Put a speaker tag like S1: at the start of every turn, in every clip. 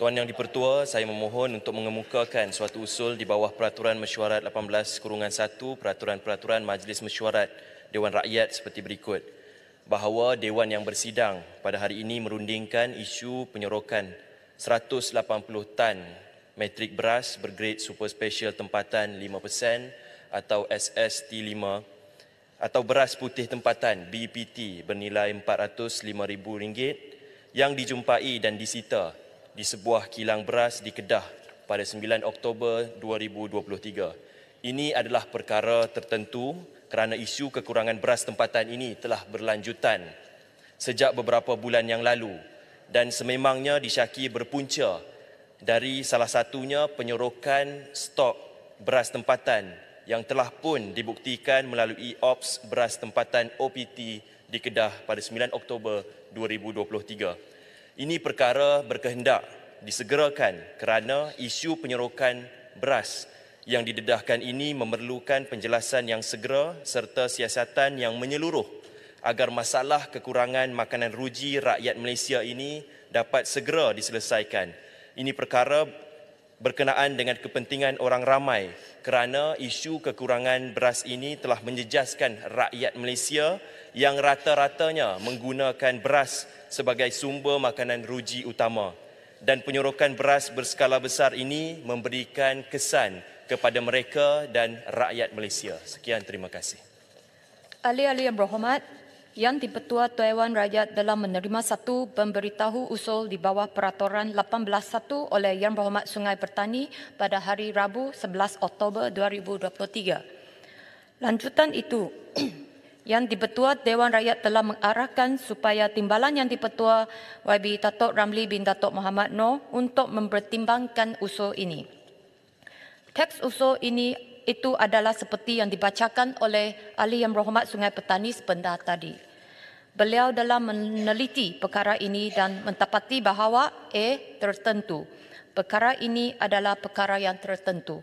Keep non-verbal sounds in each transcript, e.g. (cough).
S1: Tuan Yang Dipertua, saya memohon untuk mengemukakan suatu usul di bawah Peraturan Mesyuarat 18-1 Peraturan-Peraturan Majlis Mesyuarat Dewan Rakyat seperti berikut. Bahawa Dewan yang bersidang pada hari ini merundingkan isu penyerokan 180 tan metrik beras bergrade super special tempatan 5% atau SST5 atau beras putih tempatan BPT bernilai RM405,000 yang dijumpai dan disita di sebuah kilang beras di Kedah pada 9 Oktober 2023. Ini adalah perkara tertentu kerana isu kekurangan beras tempatan ini telah berlanjutan sejak beberapa bulan yang lalu dan sememangnya disyaki berpunca dari salah satunya penyerokan stok beras tempatan yang telah pun dibuktikan melalui Ops Beras Tempatan OPT di Kedah pada 9 Oktober 2023. Ini perkara berkehendak disegerakan kerana isu penyerokan beras yang didedahkan ini memerlukan penjelasan yang segera serta siasatan yang menyeluruh agar masalah kekurangan makanan ruji rakyat Malaysia ini dapat segera diselesaikan. Ini perkara berkenaan dengan kepentingan orang ramai kerana isu kekurangan beras ini telah menjejaskan rakyat Malaysia yang rata-ratanya menggunakan beras sebagai sumber makanan ruji utama dan penyorokan beras berskala besar ini memberikan kesan kepada mereka dan rakyat Malaysia. Sekian terima kasih.
S2: Ali-ali yang berhormat, Yang di-Pertua Tuan Rakyat dalam menerima satu pemberitahu usul di bawah Peraturan 18.1 oleh Yang Berhormat Sungai Pertani pada hari Rabu 11 Oktober 2023. Lanjutan itu, (clears throat) yang dipetua Dewan Rakyat telah mengarahkan supaya timbalan yang dipetua YB Datuk Ramli bin Datuk Muhammad Noor untuk mempertimbangkan usul ini. Teks usul ini itu adalah seperti yang dibacakan oleh Ali Yang Rahmat Sungai Petani sebentar tadi. Beliau dalam meneliti perkara ini dan mendapati bahawa A. Tertentu. Perkara ini adalah perkara yang tertentu.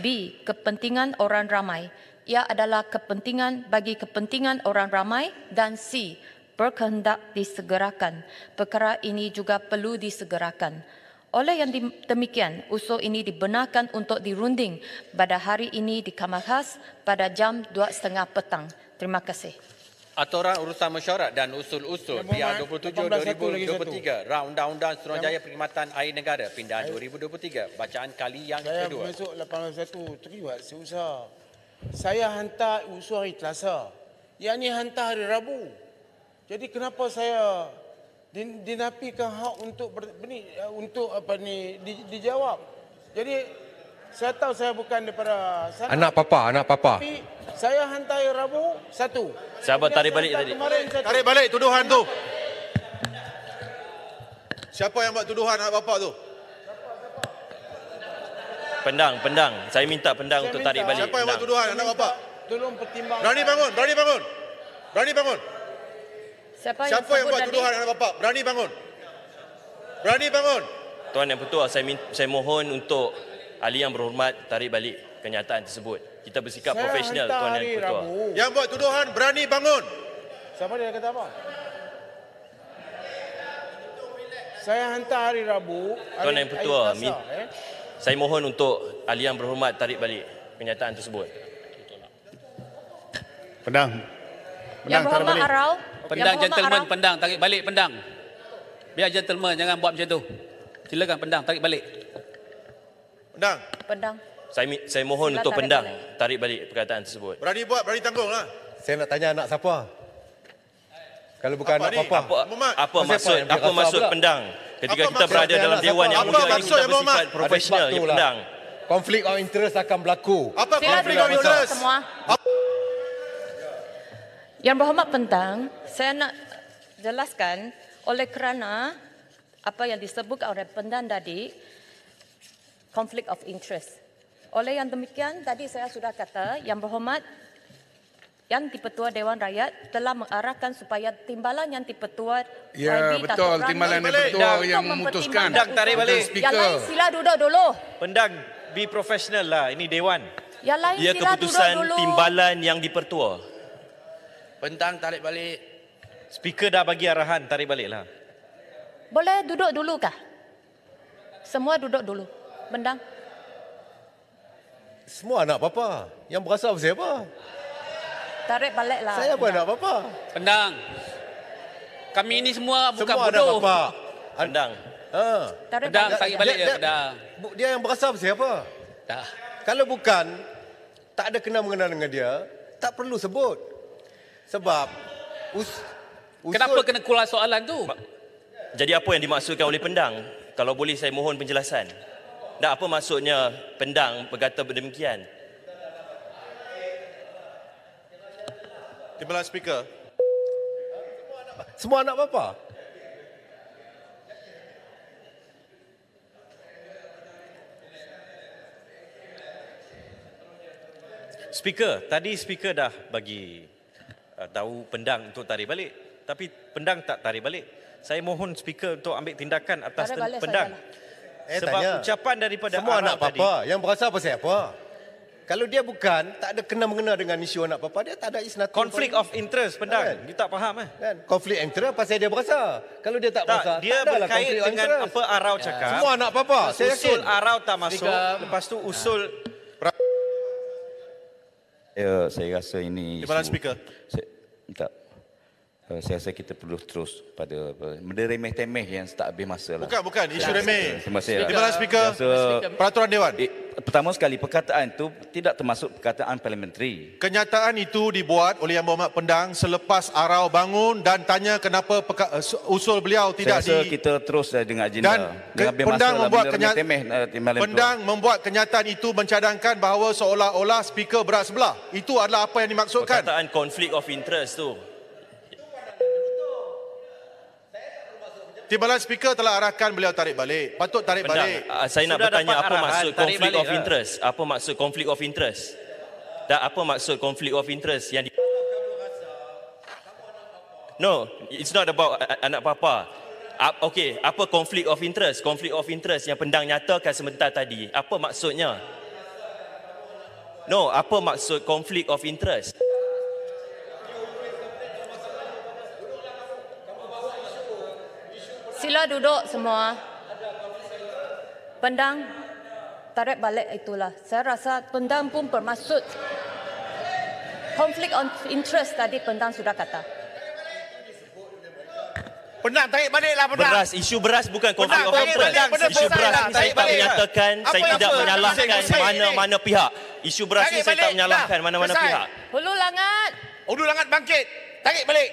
S2: B. Kepentingan orang ramai ia adalah kepentingan bagi kepentingan orang ramai dan C berkehendak disegerakan. Perkara ini juga perlu disegerakan. Oleh yang demikian, usul ini dibenarkan untuk dirunding pada hari ini di Kamar Khas pada jam 2.30 petang. Terima kasih.
S1: Aturan urusan mesyuarat dan usul-usul PR 27 2023 Raunda Undang Suruhanjaya Perkhidmatan Air Negara Pindahan 2023 bacaan kali yang kedua. Saya
S3: masuk 81 terlibat seusah saya hantar usul hari Selasa. Yang ni hantar hari Rabu. Jadi kenapa saya dinapikan hak untuk ber, ni, eh, untuk apa ni di, dijawab. Jadi saya tahu saya bukan daripada sana. Anak papa, anak papa. Tapi saya hantar hari Rabu satu. Siapa Dia tarik balik tadi? Tarik balik tuduhan tu. Siapa yang buat tuduhan anak bapa tu?
S1: pendang, pendang. Saya minta pendang saya untuk minta. tarik balik. Siapa yang buat tuduhan?
S3: Anak bapa? Tolong pertimbang. Berani bangun, berani bangun. Berani bangun. Siapa, Siapa yang, yang buat tuduhan anak bapa? Berani bangun. Berani bangun.
S1: Tuan Yang Pertua, saya, minta, saya mohon untuk ahli yang berhormat tarik balik kenyataan tersebut. Kita bersikap saya profesional, Tuan Yang Pertua.
S3: Yang buat tuduhan, berani bangun. Siapa dia kata apa? Saya hantar hari Rabu. Hari, Tuan Yang Pertua, hari min- eh?
S1: Saya mohon untuk ahli yang berhormat tarik balik kenyataan tersebut. Pendang. Pendang yang berhormat Aral. Pendang yang gentleman, Aral.
S3: pendang. Tarik balik pendang. Biar gentleman, jangan buat macam tu. Silakan pendang, tarik balik. Pendang. Pendang.
S1: Saya, saya mohon Silakan untuk tarik pendang balik. tarik balik perkataan tersebut.
S3: Berani buat, berani tanggung. Lah. Saya nak tanya anak siapa? Kalau bukan apa anak papa. Apa,
S1: apa, apa maksud, apa, apa maksud pendang? Ketika apa kita berada dalam dewan yang mulia ini kita bersifat profesional di pendang.
S3: Lah, konflik of interest akan berlaku. Apa Sila konflik of interest? Semua.
S2: Yang berhormat pentang, saya nak jelaskan oleh kerana apa yang disebut oleh pendan tadi, konflik of interest. Oleh yang demikian, tadi saya sudah kata, yang berhormat, yang dipetua Dewan Rakyat telah mengarahkan supaya timbalan ya, yang dipetua Ya Raibi betul timbalan yang
S4: dipetua yang memutuskan Pendang tarik balik Yang lain sila duduk dulu Pendang be professional lah ini Dewan
S2: Yang lain Ia sila duduk dulu Ia keputusan timbalan
S4: yang dipertua Pendang tarik balik Speaker dah bagi arahan tarik balik lah
S2: Boleh duduk dulu kah? Semua duduk dulu Pendang
S3: Semua anak papa Yang berasa siapa? apa?
S2: Tarik balik lah. Saya pun tak
S3: apa-apa. Pendang. Kami ini semua bukan semua bodoh. Semua apa-apa. Pendang. Ha. Pendang, tarik balik dia, je pendang. Dia, dia yang berasal siapa? Tak. Kalau bukan, tak ada kenal-mengenal dengan dia, tak perlu sebut. Sebab... Us, usul... Kenapa kena kulai soalan tu?
S1: Jadi apa yang dimaksudkan oleh pendang? Kalau boleh saya mohon penjelasan. Tak apa maksudnya pendang berkata berdemikian.
S3: Terima kasih speaker. Semua anak bapa?
S4: Speaker, tadi speaker dah bagi uh, tahu pendang untuk tarik balik. Tapi pendang tak tarik balik. Saya mohon speaker
S3: untuk ambil tindakan atas balik, pendang.
S4: Eh, Sebab tanya. ucapan
S3: daripada Semua anak bapa tadi. yang berasa apa siapa? apa? Kalau dia bukan, tak ada kena-mengena dengan isu anak papa dia, tak ada isna Conflict of
S4: interest, pendang. Kan? You tak faham eh? Kan?
S3: Conflict of interest pasal dia berasa. Kalau dia tak, tak berasa, dia tak adalah dengan interest. apa
S4: Arau ya. cakap. Ya. Semua anak papa. Saya usul yakin. Arau tak masuk. Sikam. Lepas tu usul... Ya. Ya, saya rasa ini... Terima kasih, Speaker. Saya, tak. Eh, saya rasa kita perlu terus pada benda remeh-temeh yang tak habis masa. Lah. Bukan, bukan. Isu remeh. Terima kasih. Lah. Speaker. Peraturan Dewan. Eh, pertama sekali perkataan itu tidak termasuk perkataan parlimentari.
S3: Kenyataan itu dibuat oleh Yang Berhormat Pendang selepas Arau bangun dan tanya kenapa eh, usul beliau tidak Saya rasa di
S4: kita terus eh, dengan agenda. Dan dengan Pendang membuat kenyataan eh, Pendang
S3: membuat kenyataan itu mencadangkan bahawa seolah-olah speaker berat sebelah. Itu adalah apa yang dimaksudkan. Perkataan
S1: conflict of interest tu.
S3: Timbalan speaker telah arahkan beliau tarik balik. Patut tarik Pendang, balik. Uh, saya Sudah nak bertanya apa arahan, maksud conflict of ya?
S1: interest? Apa maksud conflict of interest? Dan apa maksud conflict of interest yang di... No, it's not about anak papa. Okay, apa conflict of interest? Conflict of interest yang pendang nyatakan sebentar tadi. Apa maksudnya? No, apa maksud conflict of interest?
S2: Sila duduk semua. Pendang tarik balik itulah. Saya rasa pendang pun bermaksud konflik of interest tadi pendang sudah kata.
S5: Pendang tarik baliklah pendang.
S1: Beras,
S4: isu beras bukan konflik of interest. Isu beras ini saya tak menyatakan, saya tidak menyalahkan
S1: mana-mana pihak. Isu beras ini saya tak menyalahkan mana-mana pihak.
S5: Hulu langat. Hulu langat bangkit. Tarik balik.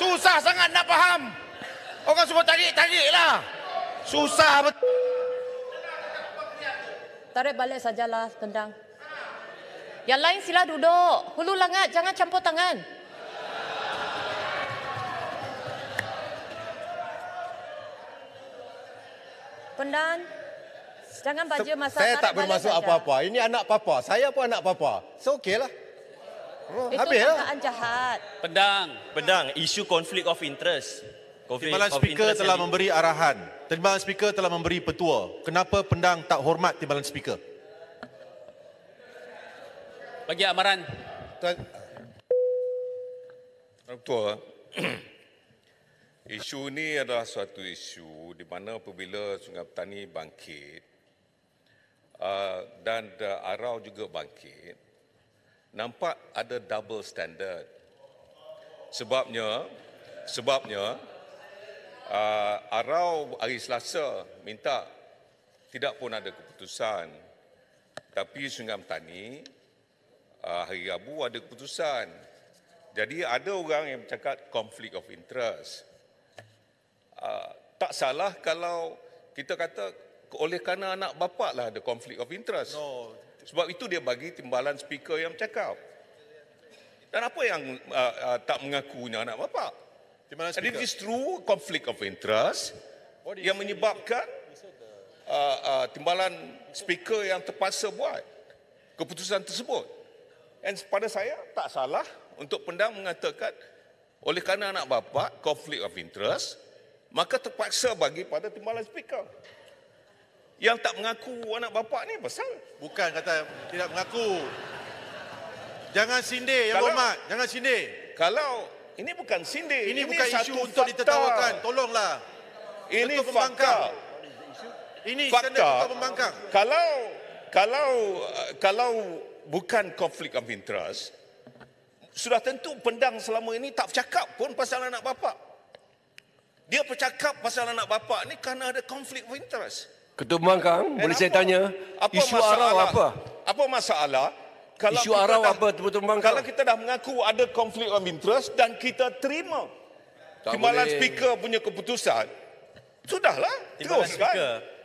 S5: Susah sangat nak faham. Orang semua tarik, tarik lah. Susah betul.
S2: Tarik balik sajalah tendang. Yang lain sila duduk. Hulu langat, jangan campur tangan. Pendan, jangan baca masa Saya tak
S3: bermaksud apa-apa. Ini anak papa. Saya pun anak papa. So, okeylah.
S2: Oh, Itu habis lah. jahat.
S1: Pendang, pendang. Isu konflik of interest. COVID, Timbalan COVID Speaker telah memberi
S3: arahan. Timbalan Speaker telah memberi petua. Kenapa pendang tak hormat Timbalan Speaker? Bagi amaran. Tuan
S5: Ketua, eh. (clears throat) isu ini adalah suatu isu di mana apabila Sungai Petani bangkit ah, dan Arau juga bangkit, nampak ada double standard. Sebabnya, sebabnya, uh, arau hari Selasa minta tidak pun ada keputusan. Tapi Sungai Petani uh, ah, hari Rabu ada keputusan. Jadi ada orang yang cakap conflict of interest. Uh, tak salah kalau kita kata oleh kerana anak bapak lah ada conflict of interest. No. Sebab itu dia bagi timbalan speaker yang cakap. Dan apa yang uh, uh, tak mengakunya anak bapak? Terima kasih. And if it's true conflict of interest
S3: What yang menyebabkan
S5: uh, uh, timbalan speaker yang terpaksa buat keputusan tersebut. And pada saya tak salah untuk pendang mengatakan oleh kerana anak bapa conflict of interest maka terpaksa bagi pada timbalan speaker. Yang tak mengaku anak bapa ni pasal
S3: bukan kata tidak mengaku. Jangan sindir yang hormat, jangan sindir. Kalau ini bukan sindir. Ini, ini bukan satu isu fakta. untuk ditertawakan. Tolonglah.
S5: Ini Ketua fakta.
S3: Ini fakta. Pembangkang.
S5: Kalau kalau kalau bukan konflik of interest, sudah tentu pendang selama ini tak bercakap pun pasal anak bapa. Dia bercakap pasal anak bapa ni kerana ada konflik of interest. Ketua Pembangkang, boleh apa, saya tanya isu arah apa? Apa masalah? kalau isu arau dah, apa tumpang kalau kita dah mengaku ada konflik of interest dan kita terima tak timbalan boleh. speaker punya keputusan sudahlah terus kan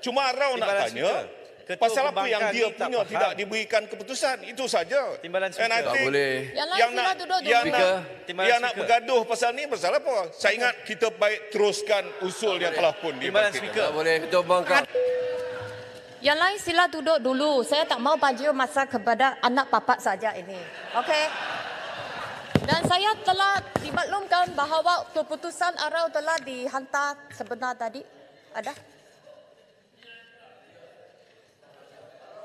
S5: cuma arau nak tanya Ketua pasal apa yang dia punya tak tidak diberikan keputusan itu saja timbalan speaker tak boleh yang nak duduk yang nak timbalan yang nak bergaduh pasal ni pasal apa saya ingat kita baik teruskan usul yang telah pun dibangkitkan timbalan speaker tak boleh ketua bangka.
S2: Yang lain sila duduk dulu. Saya tak mau bagi masa kepada anak papa saja ini. Okey. Dan saya telah dimaklumkan bahawa keputusan arau telah dihantar sebenar tadi. Ada?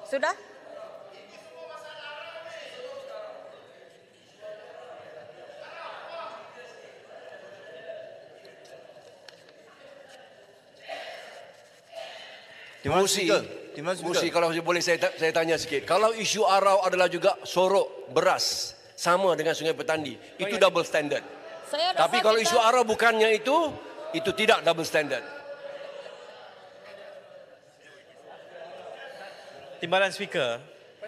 S2: Sudah?
S1: Terima kasih. Musi, Terima kasih. Musi, kalau boleh saya, saya tanya sikit. Kalau isu arau adalah juga sorok beras sama dengan Sungai Petandi, oh, itu ya. double standard.
S5: Saya Tapi kalau kita... isu
S1: arau bukannya itu, itu tidak double standard.
S4: Timbalan speaker.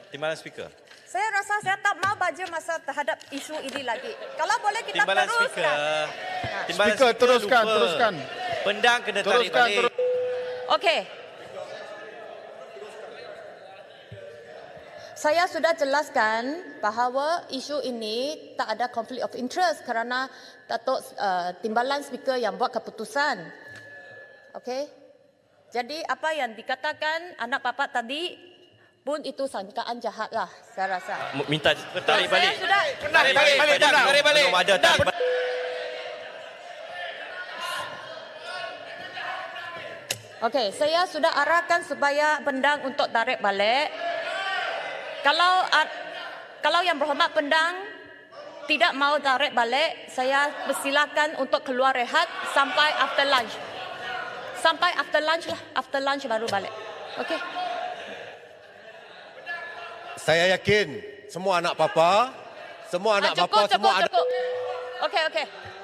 S4: Timbalan speaker.
S2: Saya rasa saya tak mau baca masa terhadap isu ini lagi. Kalau boleh kita Timbalan teruskan.
S4: Speaker. Timbalan speaker, speaker teruskan, lupa. teruskan. Pendang kena teruskan, tarik balik.
S2: Teruskan. Okey. saya sudah jelaskan bahawa isu ini tak ada conflict of interest kerana Datuk uh, Timbalan Speaker yang buat keputusan. Okey. Jadi apa yang dikatakan anak papa tadi pun itu sangkaan jahatlah saya rasa. Minta
S1: tarik balik. Saya sudah tarik balik. Tarik balik. Tarik balik. balik. Belum ada tarik balik.
S2: Okey, saya sudah arahkan supaya bendang untuk tarik balik kalau uh, kalau yang berhormat pendang tidak mau tarik balik, saya persilakan untuk keluar rehat sampai after lunch. Sampai after lunch lah, after lunch baru balik. Okey.
S3: Saya yakin semua anak papa, semua ah, anak ah, cukup, papa, cukup, semua cukup.
S2: ada. Okey, okey.